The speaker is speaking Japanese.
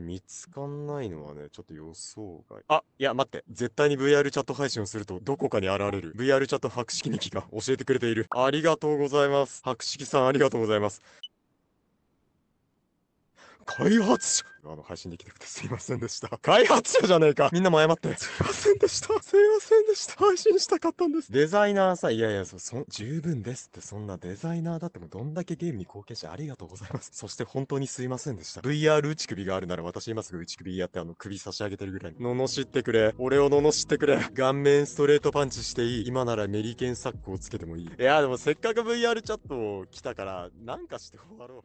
見つかんないのはね、ちょっと予想外。あ、いや、待って。絶対に VR チャット配信をすると、どこかに現れる。VR チャット博識にキが教えてくれている。ありがとうございます。博識さん、ありがとうございます。開発者あの、配信できなくてすいませんでした。開発者じゃねえかみんなも謝って。すいませんでした。すいませんでした。配信したかったんです。デザイナーさん、いやいや、そ、そ、十分ですって、そんなデザイナーだってもどんだけゲームに貢献してありがとうございます。そして本当にすいませんでした。VR 打ち首があるなら私今すぐ打ち首やってあの、首差し上げてるぐらい。ののしってくれ。俺を罵ってくれ。顔面ストレートパンチしていい。今ならメリケンサックをつけてもいい。いや、でもせっかく VR チャット来たから、なんかして終わろう。